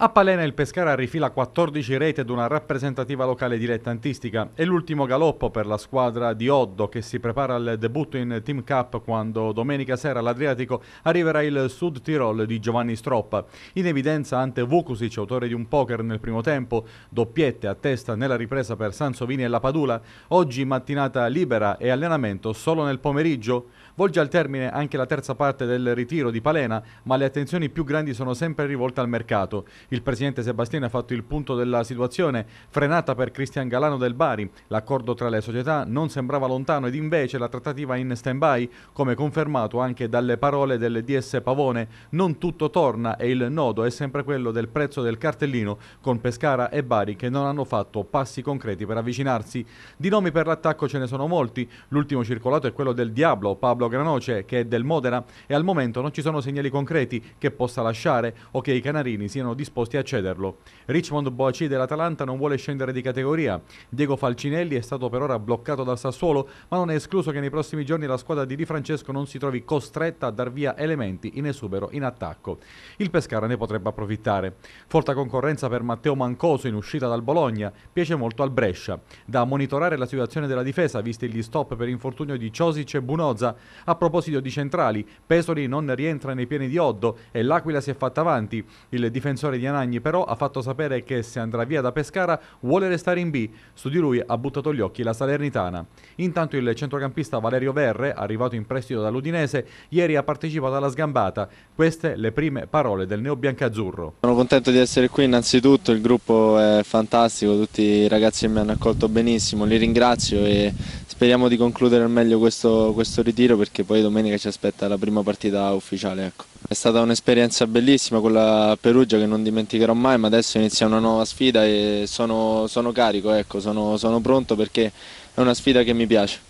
A Palena il Pescara rifila 14 reti ad una rappresentativa locale dilettantistica. È l'ultimo galoppo per la squadra di Oddo che si prepara al debutto in Team Cup quando domenica sera all'Adriatico arriverà il Sud Tirol di Giovanni Stroppa. In evidenza Ante Vukusic, autore di un poker nel primo tempo, doppiette a testa nella ripresa per Sansovini e la Padula. Oggi mattinata libera e allenamento solo nel pomeriggio. Volge al termine anche la terza parte del ritiro di Palena, ma le attenzioni più grandi sono sempre rivolte al mercato. Il presidente Sebastiani ha fatto il punto della situazione, frenata per Cristian Galano del Bari. L'accordo tra le società non sembrava lontano ed invece la trattativa in stand-by, come confermato anche dalle parole del DS Pavone, non tutto torna e il nodo è sempre quello del prezzo del cartellino con Pescara e Bari che non hanno fatto passi concreti per avvicinarsi. Di nomi per l'attacco ce ne sono molti, l'ultimo circolato è quello del Diablo, Pablo Granoce, che è del Modena, e al momento non ci sono segnali concreti che possa lasciare o che i canarini siano disposti a cederlo. Richmond Boaci dell'Atalanta non vuole scendere di categoria. Diego Falcinelli è stato per ora bloccato dal Sassuolo, ma non è escluso che nei prossimi giorni la squadra di Di Francesco non si trovi costretta a dar via elementi in esubero in attacco. Il Pescara ne potrebbe approfittare. Forta concorrenza per Matteo Mancoso in uscita dal Bologna, piace molto al Brescia. Da monitorare la situazione della difesa, visti gli stop per infortunio di Ciosic e Bunoza, a proposito di centrali, Pesoli non rientra nei piani di Oddo e l'Aquila si è fatta avanti. Il difensore di Anagni però ha fatto sapere che se andrà via da Pescara vuole restare in B. Su di lui ha buttato gli occhi la Salernitana. Intanto il centrocampista Valerio Verre, arrivato in prestito dall'Udinese, ieri ha partecipato alla sgambata. Queste le prime parole del neobiancazzurro. Sono contento di essere qui innanzitutto, il gruppo è fantastico, tutti i ragazzi mi hanno accolto benissimo, li ringrazio e speriamo di concludere al meglio questo, questo ritiro perché poi domenica ci aspetta la prima partita ufficiale. Ecco. È stata un'esperienza bellissima con la Perugia che non dimenticherò mai, ma adesso inizia una nuova sfida e sono, sono carico, ecco, sono, sono pronto perché è una sfida che mi piace.